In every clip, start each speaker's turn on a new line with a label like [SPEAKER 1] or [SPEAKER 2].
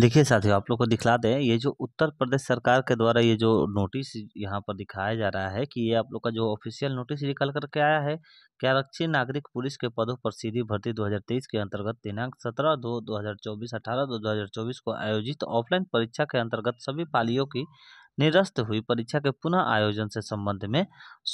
[SPEAKER 1] देखिए साथियों आप लोग को दिखला दें ये जो उत्तर प्रदेश सरकार के द्वारा ये जो नोटिस यहाँ पर दिखाया जा रहा है कि ये आप लोग का जो ऑफिशियल नोटिस निकल करके आया है कि आरक्षी नागरिक पुलिस के पदों पर सीधी भर्ती 2023 के अंतर्गत दिनांक 17 दो 2024 अठारह दो 2024 को आयोजित ऑफलाइन परीक्षा के अंतर्गत सभी पालियों की निरस्त हुई परीक्षा के पुनः आयोजन से संबंध में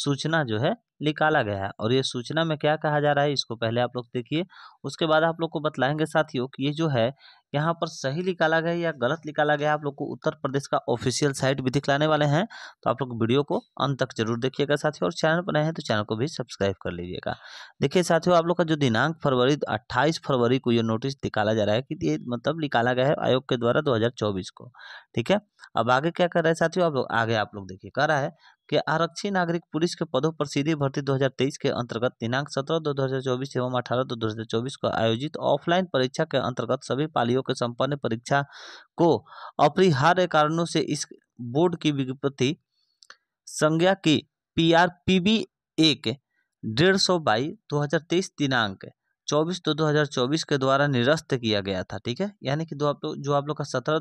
[SPEAKER 1] सूचना जो है निकाला गया है और ये सूचना में क्या कहा जा रहा है इसको पहले आप लोग देखिए उसके बाद आप लोग को बतलाएंगे साथियों कि ये जो है यहाँ पर सही निकाला गया या गलत निकाला गया आप लोग को उत्तर प्रदेश का ऑफिशियल साइट भी दिखलाने वाले हैं तो आप लोग वीडियो को अंत तक जरूर देखिएगा साथियों और चैनल पर नए हैं तो चैनल को भी सब्सक्राइब कर लीजिएगा देखिए साथियों आप लोग का जो दिनांक फरवरी अट्ठाईस फरवरी को ये नोटिस निकाला जा रहा है कि ये मतलब निकाला गया है आयोग के द्वारा दो को ठीक है अब आगे क्या कर रहा है साथियों अब आगे आप लोग देखिए कह रहा है कि आरक्षी नागरिक पुलिस के पदों पर सीधी भर्ती 2023 के अंतर्गत दिनांक 17 दो 2024 एवं 18 दो 2024 को आयोजित ऑफलाइन परीक्षा के अंतर्गत सभी पालियों के संपन्न परीक्षा को अपरिहार्य कारणों से इस बोर्ड की विज्ञप्ति संज्ञा की पी आर पी बी एक डेढ़ सौ बाई दो दिनांक चौबीस दो दो हज़ार चौबीस के द्वारा निरस्त किया गया था ठीक है यानी कि दो आप लोग जो आप लोग का सत्रह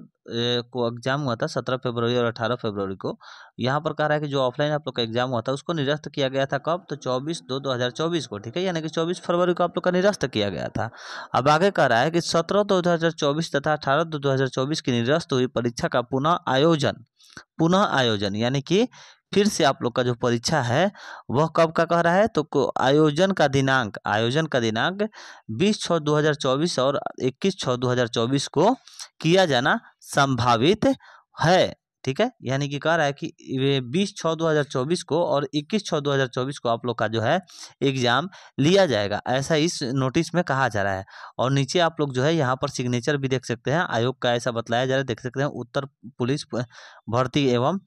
[SPEAKER 1] को एग्जाम हुआ था सत्रह फरवरी और अठारह फरवरी को यहाँ पर कह रहा है कि जो ऑफलाइन आप लोग का एग्जाम हुआ था उसको निरस्त किया गया था कब तो चौबीस दो दो हज़ार चौबीस को ठीक है यानी कि चौबीस फरवरी को आप लोग का निरस्त किया गया था अब आगे कह रहा है कि सत्रह दो हज़ार चौबीस तथा अठारह दो दो हज़ार चौबीस की निरस्त हुई परीक्षा का पुनः आयोजन पुनः आयोजन यानी कि फिर से आप लोग का जो परीक्षा है वह कब का कह रहा है तो आयोजन का दिनांक आयोजन का दिनांक 20 छः 2024 और 21 छः 2024 को किया जाना संभावित है ठीक है यानी कि कह रहा है कि बीस छः दो हज़ार चौबीस को और इक्कीस छः दो हज़ार चौबीस को आप लोग का जो है एग्ज़ाम लिया जाएगा ऐसा इस नोटिस में कहा जा रहा है और नीचे आप लोग जो है यहाँ पर सिग्नेचर भी देख सकते हैं आयोग का ऐसा बतलाया जा रहा है देख सकते हैं उत्तर पुलिस भर्ती एवं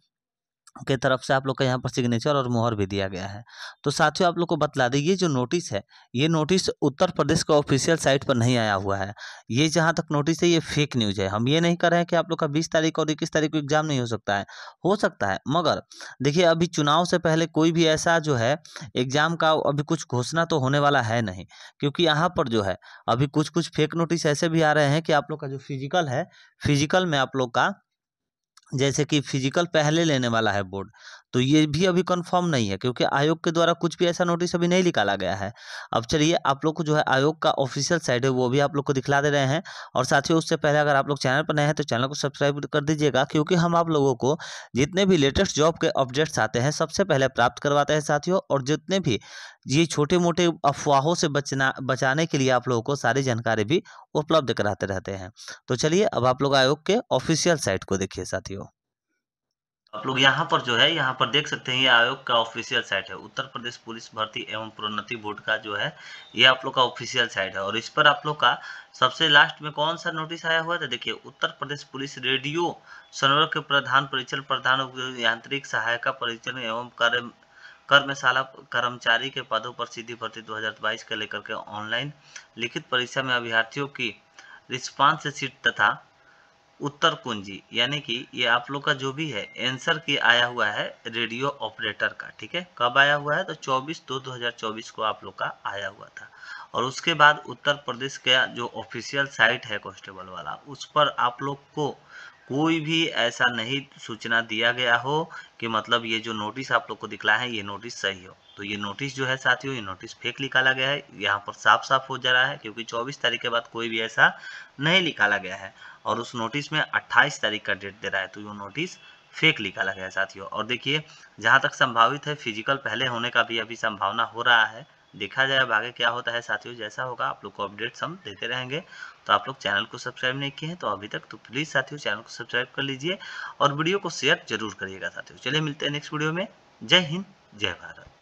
[SPEAKER 1] के तरफ से आप लोग का यहाँ पर सिग्नेचर और मोहर भी दिया गया है तो साथियों आप लोग को बतला दें ये जो नोटिस है ये नोटिस उत्तर प्रदेश का ऑफिशियल साइट पर नहीं आया हुआ है ये जहाँ तक नोटिस है ये फेक न्यूज़ है हम ये नहीं कर रहे हैं कि आप लोग का बीस तारीख और इक्कीस तारीख को एग्जाम नहीं हो सकता है हो सकता है मगर देखिए अभी चुनाव से पहले कोई भी ऐसा जो है एग्ज़ाम का अभी कुछ घोषणा तो होने वाला है नहीं क्योंकि यहाँ पर जो है अभी कुछ कुछ फेक नोटिस ऐसे भी आ रहे हैं कि आप लोग का जो फिजिकल है फिजिकल में आप लोग का जैसे कि फिजिकल पहले लेने वाला है बोर्ड तो ये भी अभी कंफर्म नहीं है क्योंकि आयोग के द्वारा कुछ भी ऐसा नोटिस अभी नहीं निकाला गया है अब चलिए आप लोग को जो है आयोग का ऑफिशियल साइट है वो भी आप लोग को दिखला दे रहे हैं और साथ ही उससे पहले अगर आप लोग चैनल पर नए हैं तो चैनल को सब्सक्राइब कर दीजिएगा क्योंकि हम आप लोगों को जितने भी लेटेस्ट जॉब के अपडेट्स आते हैं सबसे पहले प्राप्त करवाते हैं साथियों और जितने भी ये छोटे मोटे अफवाहों से बचना बचाने के लिए आप लोगों को सारी जानकारी भी उपलब्ध कराते रहते हैं तो चलिए अब आप लोग आयोग के ऑफिशियल साइट को देखिए साथियों आप लोग यहाँ पर जो है यहाँ पर देख सकते हैं ये आयोग का ऑफिशियल साइट है उत्तर प्रदेश पुलिस भर्ती एवं प्रोन्नति बोर्ड का जो है ये आप लोग का ऑफिशियल साइट है और इस पर आप लोग का सबसे लास्ट में कौन सा नोटिस आया हुआ था तो देखिए उत्तर प्रदेश पुलिस रेडियो संवर्ग प्रधान परिचय प्रधान यांत्रिक सहायक परिचय एवं कार्य कर्मशाला कर्मचारी के पदों पर सीधी भर्ती 2022 के लेकर के ऑनलाइन लिखित परीक्षा में अभ्यर्थियों की रिस्पांस शीट तथा उत्तर कुंजी यानी कि ये आप लोग का जो भी है आंसर की आया हुआ है रेडियो ऑपरेटर का ठीक है कब आया हुआ है तो 24 दो 2024 को आप लोग का आया हुआ था और उसके बाद उत्तर प्रदेश का जो ऑफिशियल साइट है कॉन्स्टेबल वाला उस पर आप लोग को कोई भी ऐसा नहीं सूचना दिया गया हो कि मतलब ये जो नोटिस आप लोग को दिखला है ये नोटिस सही हो तो ये नोटिस जो है साथियों ये नोटिस फेक निकाला गया है यहाँ पर साफ साफ हो जा रहा है क्योंकि 24 तारीख के बाद कोई भी ऐसा नहीं निकाला गया है और उस नोटिस में 28 तारीख का डेट दे रहा है तो ये नोटिस फेक निकाला गया है साथियों और देखिए जहाँ तक संभावित है फिजिकल पहले होने का भी अभी संभावना हो रहा है देखा जाए अब आगे क्या होता है साथियों जैसा होगा आप लोग को अपडेट्स हम देते रहेंगे तो आप लोग चैनल को सब्सक्राइब नहीं किए हैं तो अभी तक तो प्लीज़ साथियों चैनल को सब्सक्राइब कर लीजिए और वीडियो को शेयर जरूर करिएगा साथियों चलिए मिलते हैं नेक्स्ट वीडियो में जय हिंद जय भारत